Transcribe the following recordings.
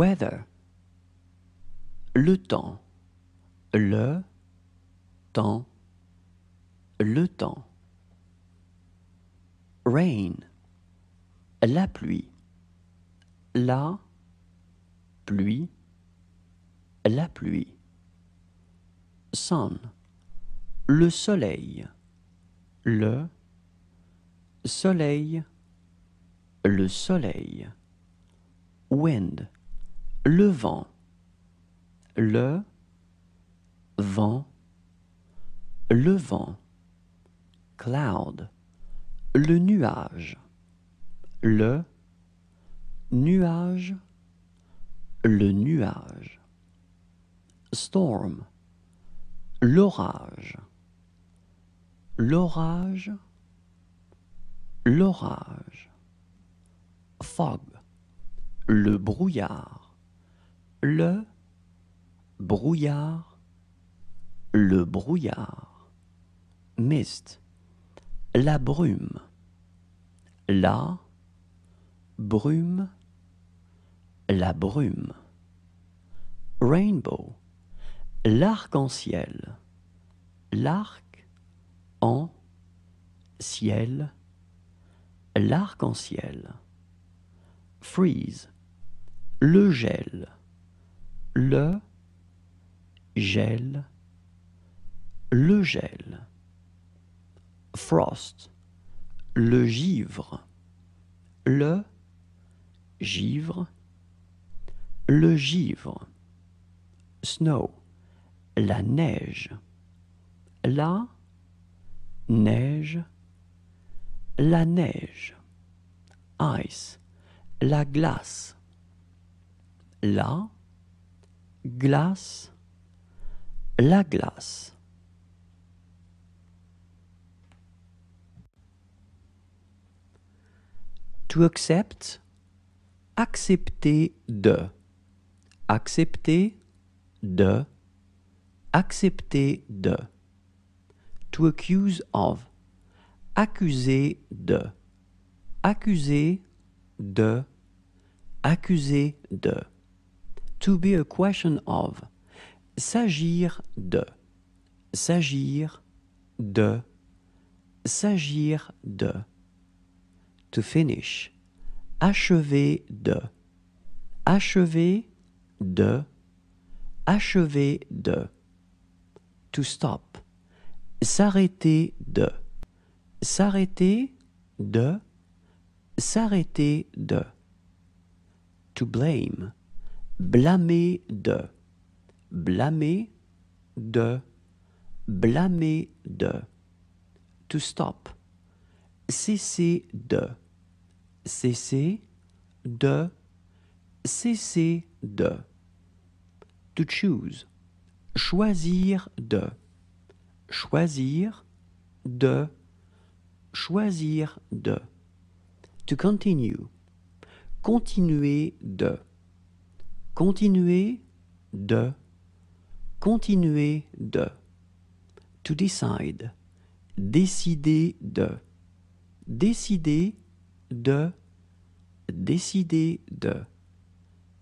weather. Le temps. Le temps. Le temps. Rain. La pluie. La pluie. La pluie. Sun. Le soleil. Le soleil. Le soleil. Wind le vent, le vent, le vent, cloud, le nuage, le nuage, le nuage, storm, l'orage, l'orage, l'orage, fog, le brouillard, le brouillard, le brouillard, mist, la brume, la brume, la brume, rainbow, l'arc-en-ciel, l'arc en ciel, l'arc-en-ciel, freeze, le gel le gel, le gel. Frost, le givre, le givre, le givre. Snow, la neige, la neige, la neige. Ice, la glace, la glace, la glace. To accept, accepter de, accepter de, accepter de. To accuse of, accuser de, accuser de, accuser de. To be a question of. S'agir de. S'agir de. S'agir de. To finish. Achever de. Achever de. Achever de. To stop. S'arrêter de. S'arrêter de. S'arrêter de. To blame blâmer de, blâmer de, blâmer de. To stop. Cesser de, cesser de, cesser de. To choose. Choisir de, choisir de, choisir de. To continue. Continuer de Continuer de. Continuer de. To decide. Décider de. Décider de. Décider de.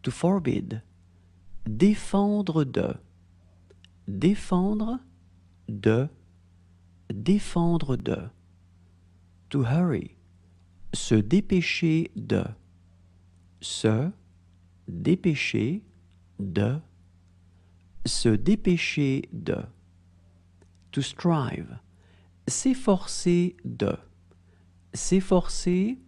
To forbid. Défendre de. Défendre de. Défendre de. To hurry. Se dépêcher de. Se dépêcher de se dépêcher de to strive s'efforcer de s'efforcer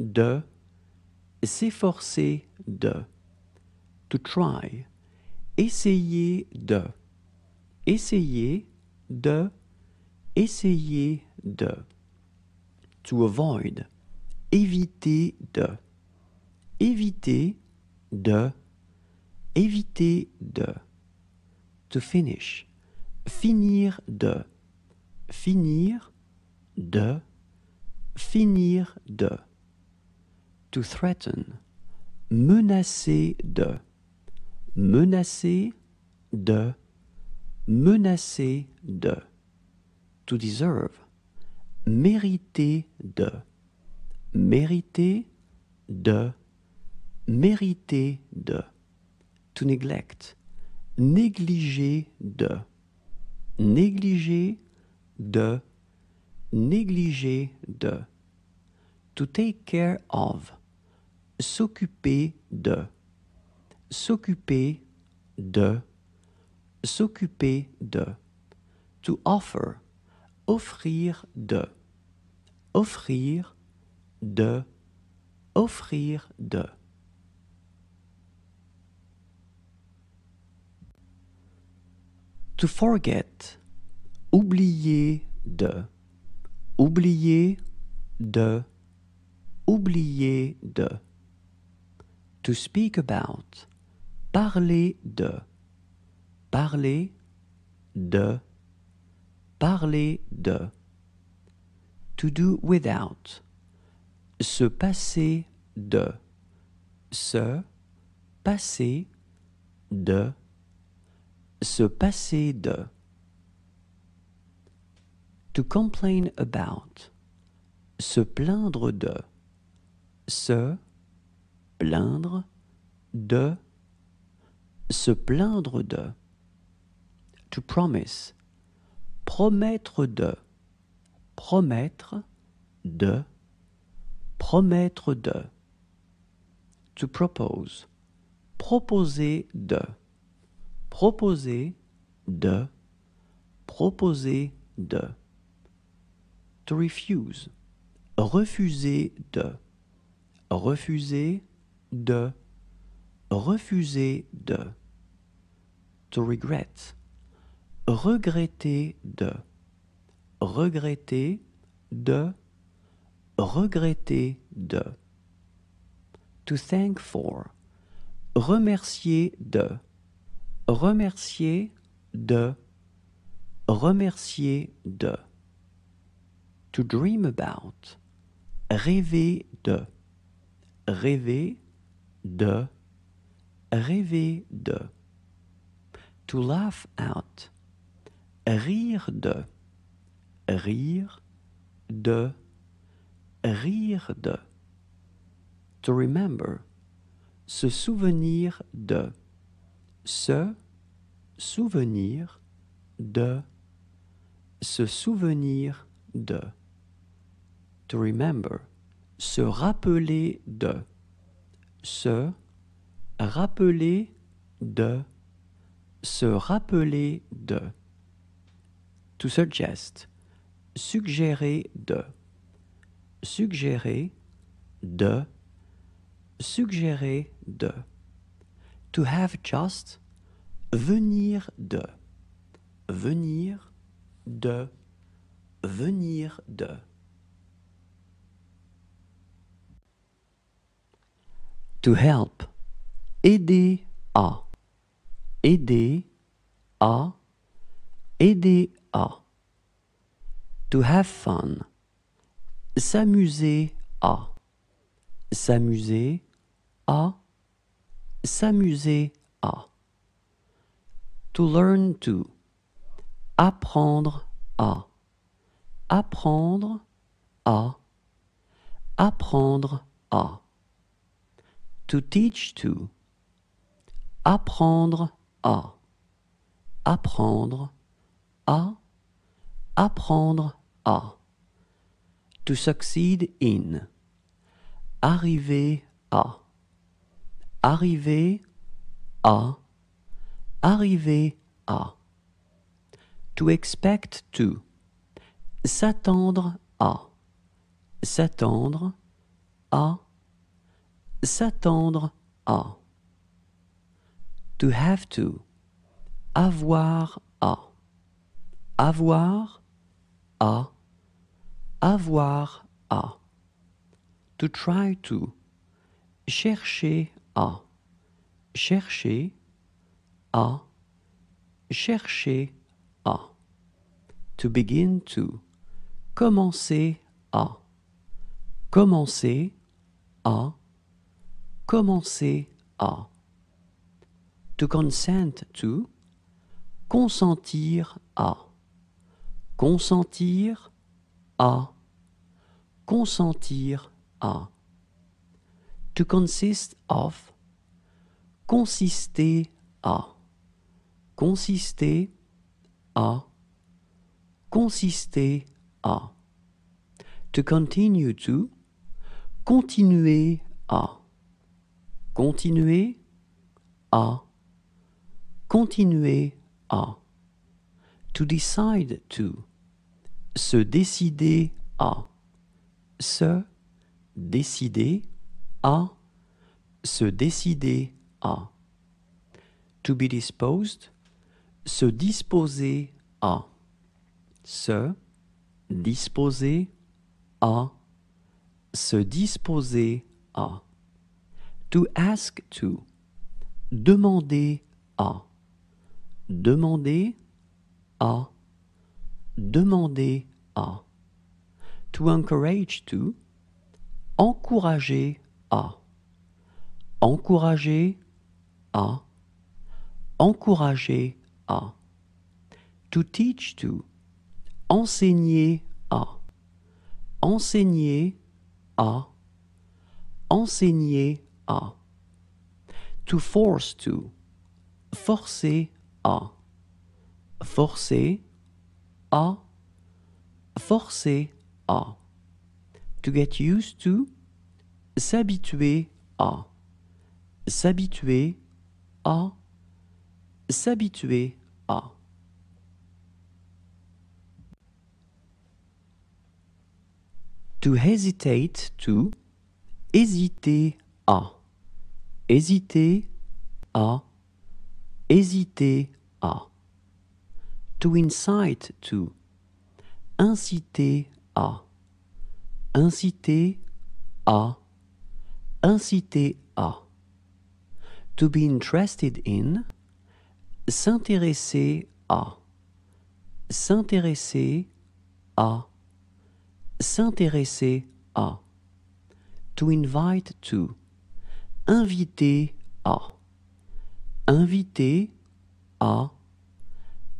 de s'efforcer de to try essayer de essayer de essayer de to avoid éviter de éviter de, éviter de, to finish, finir de, finir de, finir de, to threaten, menacer de, menacer de, menacer de, to deserve, mériter de, mériter de, mériter de, to neglect, négliger de, négliger de, négliger de, to take care of, s'occuper de, s'occuper de, s'occuper de, to offer, offrir de, offrir de, offrir de. To forget, oublier de, oublier de, oublier de. To speak about, parler de, parler de, parler de. To do without, se passer de, se passer de se passer de. To complain about. Se plaindre de. Se plaindre de. Se plaindre de. To promise. Promettre de. Promettre de. Promettre de. To propose. Proposer de proposer de, proposer de. To refuse, refuser de, refuser de, refuser de. To regret, regretter de, regretter de, regretter de. To thank for, remercier de, remercier de, remercier de. To dream about, rêver de, rêver de, rêver de. To laugh out, rire de, rire de, rire de. To remember, se souvenir de se souvenir de se souvenir de to remember se rappeler de se rappeler de se rappeler de to suggest suggérer de suggérer de suggérer de To have just. Venir de. Venir de. Venir de. To help. Aider à. Aider à. Aider à. To have fun. S'amuser à. S'amuser à s'amuser à. To learn to. Apprendre à. Apprendre à. Apprendre à. To teach to. Apprendre à. Apprendre à. Apprendre à. To succeed in. Arriver à arriver à, arriver à. To expect to, s'attendre à, s'attendre à, s'attendre à. To have to, avoir à, avoir à, avoir à. To try to, chercher à chercher à chercher à to begin to commencer à commencer à commencer à to consent to consentir à consentir à consentir à to consist of, consister à, consister à, consister à. To continue to, continuer à, continuer à, continuer à. To decide to, se décider à, se décider à à, se décider à. To be disposed, se disposer à. Se disposer à. Se disposer à. To ask to, demander à. Demander à. Demander à. To encourage to, encourager encourager à encourager à to teach to enseigner à enseigner à enseigner à to force to forcer à forcer à forcer à to get used to s'habituer à s'habituer à s'habituer à to hesitate to hésiter à hésiter à hésiter à to incite to inciter à inciter à inciter à. To be interested in, s'intéresser à. S'intéresser à. S'intéresser à. To invite to, inviter à. Inviter à.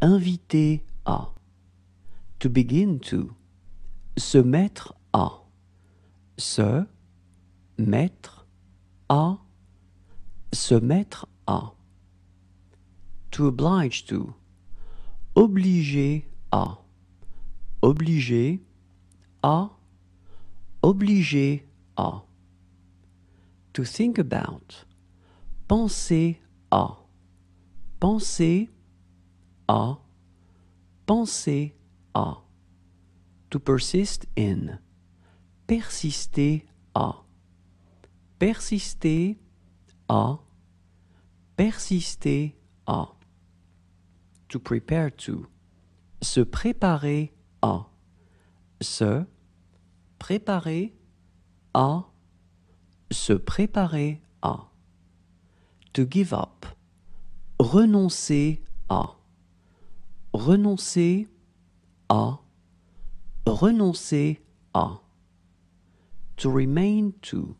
Inviter à. To begin to, se mettre à. Se mettre à se mettre à to oblige to obliger à obliger à obliger à to think about penser à penser à penser à to persist in persister à persister à, persister à. To prepare to, se préparer à, se préparer à, se préparer à. To give up, renoncer à, renoncer à, renoncer à. To remain to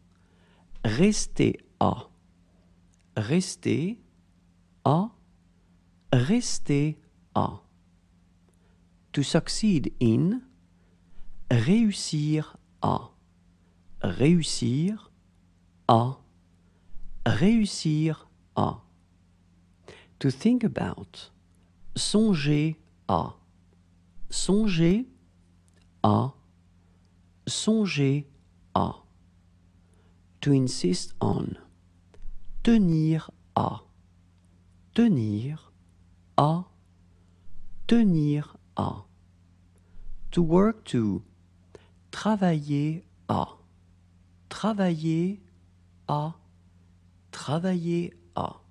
rester à, rester à, rester à. To succeed in, réussir à, réussir à, réussir à. To think about, songer à, songer à, songer à to insist on. Tenir à. Tenir à. Tenir à. To work to. Travailler à. Travailler à. Travailler à.